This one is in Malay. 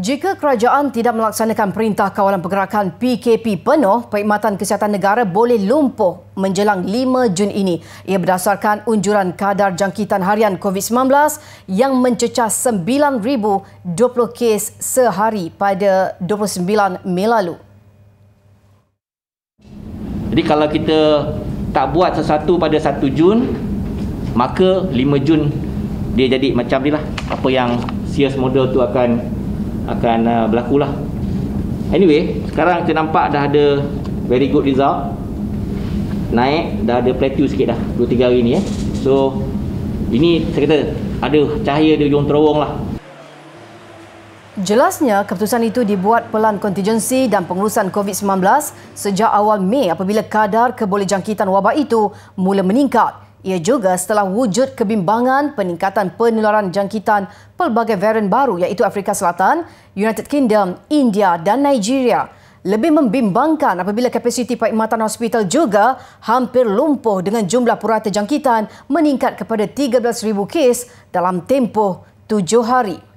Jika kerajaan tidak melaksanakan perintah kawalan pergerakan PKP penuh, perkhidmatan kesihatan negara boleh lumpuh menjelang 5 Jun ini. Ia berdasarkan unjuran kadar jangkitan harian COVID-19 yang mencecah 9,020 kes sehari pada 29 Mei lalu. Jadi kalau kita tak buat sesuatu pada 1 Jun, maka 5 Jun dia jadi macam ni lah. Apa yang sias model tu akan akan uh, berlaku lah anyway sekarang kita nampak dah ada very good result naik dah ada plateau sikit dah 2-3 hari ni eh so ini saya kata ada cahaya di ujung terowong lah Jelasnya, keputusan itu dibuat pelan kontingensi dan pengurusan COVID-19 sejak awal Mei apabila kadar kebolehjangkitan wabak itu mula meningkat. Ia juga setelah wujud kebimbangan peningkatan penularan jangkitan pelbagai varian baru iaitu Afrika Selatan, United Kingdom, India dan Nigeria. Lebih membimbangkan apabila kapasiti perkhidmatan hospital juga hampir lumpuh dengan jumlah purata jangkitan meningkat kepada 13,000 kes dalam tempoh tujuh hari.